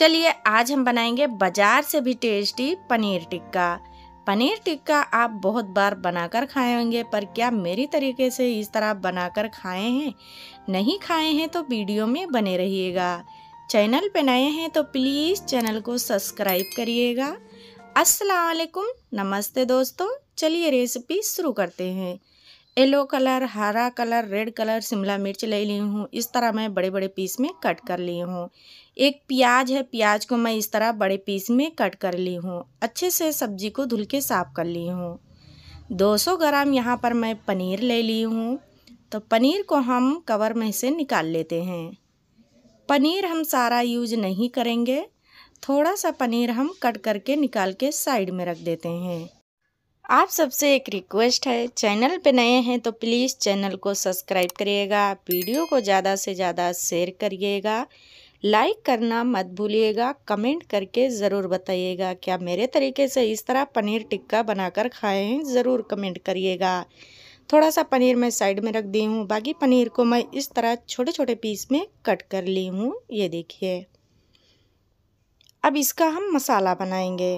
चलिए आज हम बनाएंगे बाजार से भी टेस्टी पनीर टिक्का पनीर टिक्का आप बहुत बार बनाकर खाए होंगे पर क्या मेरी तरीके से इस तरह बनाकर खाए हैं नहीं खाए हैं तो वीडियो में बने रहिएगा चैनल पर नए हैं तो प्लीज़ चैनल को सब्सक्राइब करिएगा अस्सलाम वालेकुम नमस्ते दोस्तों चलिए रेसिपी शुरू करते हैं येलो कलर हरा कलर रेड कलर शिमला मिर्च ले ली हूँ इस तरह मैं बड़े बड़े पीस में कट कर ली हूँ एक प्याज है प्याज को मैं इस तरह बड़े पीस में कट कर ली हूँ अच्छे से सब्जी को धुल के साफ़ कर ली हूँ 200 ग्राम यहाँ पर मैं पनीर ले ली हूँ तो पनीर को हम कवर में से निकाल लेते हैं पनीर हम सारा यूज नहीं करेंगे थोड़ा सा पनीर हम कट करके निकाल के साइड में रख देते हैं आप सबसे एक रिक्वेस्ट है चैनल पे नए हैं तो प्लीज़ चैनल को सब्सक्राइब करिएगा वीडियो को ज़्यादा से ज़्यादा शेयर करिएगा लाइक करना मत भूलिएगा कमेंट करके ज़रूर बताइएगा क्या मेरे तरीके से इस तरह पनीर टिक्का बनाकर खाए हैं ज़रूर कमेंट करिएगा थोड़ा सा पनीर मैं साइड में रख दी हूँ बाकी पनीर को मैं इस तरह छोटे छोटे पीस में कट कर ली हूँ ये देखिए अब इसका हम मसाला बनाएंगे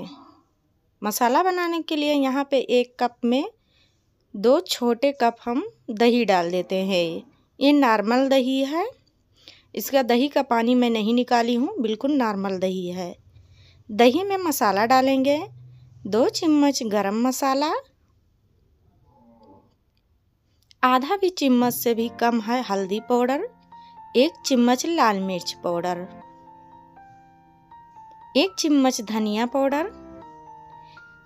मसाला बनाने के लिए यहाँ पे एक कप में दो छोटे कप हम दही डाल देते हैं ये नॉर्मल दही है इसका दही का पानी मैं नहीं निकाली हूँ बिल्कुल नॉर्मल दही है दही में मसाला डालेंगे दो चम्मच गरम मसाला आधा भी चम्मच से भी कम है हल्दी पाउडर एक चम्मच लाल मिर्च पाउडर एक चम्मच धनिया पाउडर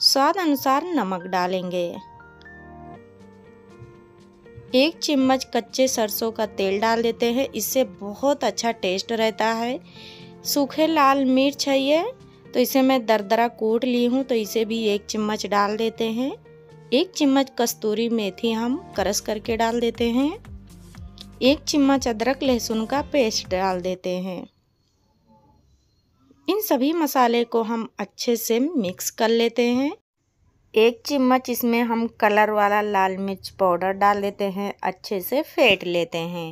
स्वाद अनुसार नमक डालेंगे एक चम्मच कच्चे सरसों का तेल डाल देते हैं इससे बहुत अच्छा टेस्ट रहता है सूखे लाल मिर्च है ये तो इसे मैं दरदरा कूट ली हूँ तो इसे भी एक चम्मच डाल देते हैं एक चम्मच कस्तूरी मेथी हम क्रश करके डाल देते हैं एक चम्मच अदरक लहसुन का पेस्ट डाल देते हैं इन सभी मसाले को हम अच्छे से मिक्स कर लेते हैं एक चम्मच इसमें हम कलर वाला लाल मिर्च पाउडर डाल देते हैं अच्छे से फेंट लेते हैं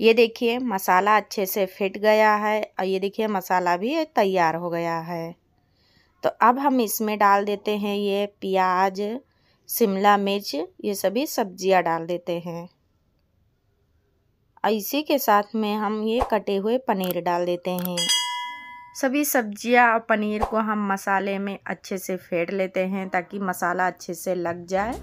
ये देखिए मसाला अच्छे से फिट गया है और ये देखिए मसाला भी तैयार हो गया है तो अब हम इसमें डाल देते हैं ये प्याज शिमला मिर्च ये सभी सब्जियां डाल देते हैं और इसी के साथ में हम ये कटे हुए पनीर डाल देते हैं सभी सब्जियां और पनीर को हम मसाले में अच्छे से फेंट लेते हैं ताकि मसाला अच्छे से लग जाए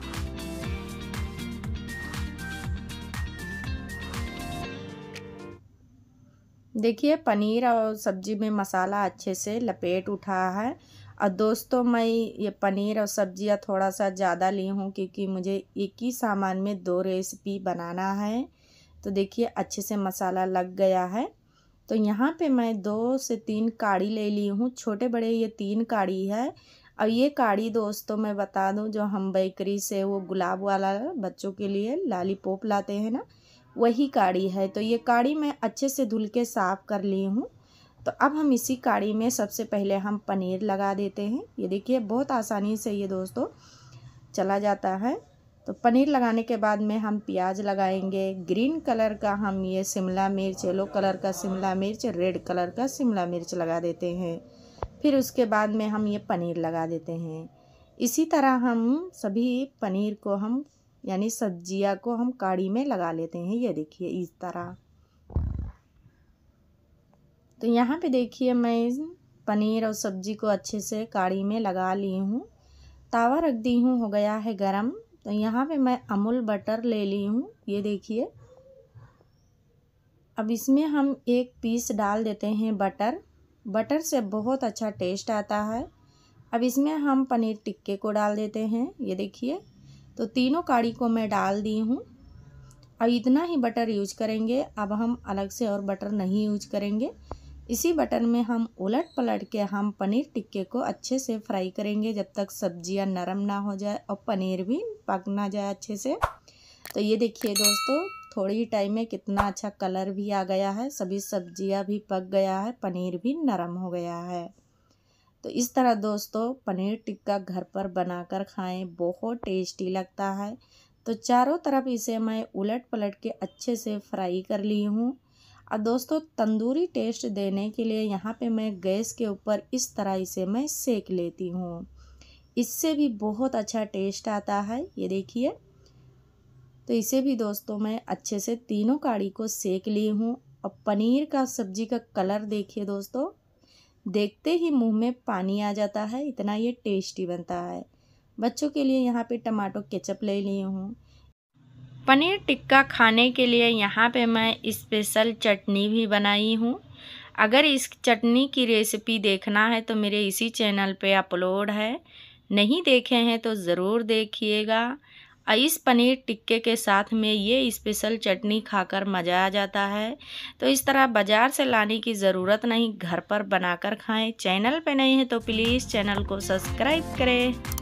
देखिए पनीर और सब्जी में मसाला अच्छे से लपेट उठा है और दोस्तों मैं ये पनीर और सब्जियां थोड़ा सा ज़्यादा ली हूँ क्योंकि मुझे एक ही सामान में दो रेसिपी बनाना है तो देखिए अच्छे से मसाला लग गया है तो यहाँ पे मैं दो से तीन काड़ी ले ली हूँ छोटे बड़े ये तीन काड़ी है और ये काड़ी दोस्तों मैं बता दूँ जो हम बेकरी से वो गुलाब वाला बच्चों के लिए पोप लाते हैं ना वही काड़ी है तो ये काड़ी मैं अच्छे से धुल के साफ़ कर ली हूँ तो अब हम इसी काड़ी में सबसे पहले हम पनीर लगा देते हैं ये देखिए बहुत आसानी से ये दोस्तों चला जाता है तो पनीर लगाने के बाद में हम प्याज लगाएंगे ग्रीन कलर का हम ये शिमला मिर्च येलो कलर का शिमला मिर्च रेड कलर का शिमला मिर्च लगा देते हैं फिर उसके बाद में हम ये पनीर लगा देते हैं इसी तरह हम सभी पनीर को हम यानी सब्जियां को हम काढ़ी में लगा लेते हैं ये देखिए इस तरह तो यहाँ पे देखिए मैं पनीर और सब्जी को अच्छे से काढ़ी में लगा ली हूँ तावा रख दी हूँ हो गया है गरम तो यहाँ पे मैं अमूल बटर ले ली हूँ ये देखिए अब इसमें हम एक पीस डाल देते हैं बटर बटर से बहुत अच्छा टेस्ट आता है अब इसमें हम पनीर टिक्के को डाल देते हैं ये देखिए तो तीनों काड़ी को मैं डाल दी हूँ और इतना ही बटर यूज करेंगे अब हम अलग से और बटर नहीं यूज करेंगे इसी बटन में हम उलट पलट के हम पनीर टिक्के को अच्छे से फ्राई करेंगे जब तक सब्जियां नरम ना हो जाए और पनीर भी पक ना जाए अच्छे से तो ये देखिए दोस्तों थोड़ी ही टाइम में कितना अच्छा कलर भी आ गया है सभी सब्जियां भी पक गया है पनीर भी नरम हो गया है तो इस तरह दोस्तों पनीर टिक्का घर पर बनाकर खाएं बहुत टेस्टी लगता है तो चारों तरफ इसे मैं उलट पलट के अच्छे से फ्राई कर ली हूँ और दोस्तों तंदूरी टेस्ट देने के लिए यहाँ पे मैं गैस के ऊपर इस तरह इसे मैं सेक लेती हूँ इससे भी बहुत अच्छा टेस्ट आता है ये देखिए तो इसे भी दोस्तों मैं अच्छे से तीनों काड़ी को सेक ली हूँ और पनीर का सब्जी का कलर देखिए दोस्तों देखते ही मुंह में पानी आ जाता है इतना ये टेस्टी बनता है बच्चों के लिए यहाँ पे टमाटो केचप ले लिए हूँ पनीर टिक्का खाने के लिए यहाँ पे मैं स्पेशल चटनी भी बनाई हूँ अगर इस चटनी की रेसिपी देखना है तो मेरे इसी चैनल पे अपलोड है नहीं देखे हैं तो ज़रूर देखिएगा इस पनीर टिक्के के साथ में ये स्पेशल चटनी खाकर मज़ा आ जाता है तो इस तरह बाज़ार से लाने की ज़रूरत नहीं घर पर बनाकर खाएं चैनल पे नहीं है तो प्लीज़ चैनल को सब्सक्राइब करें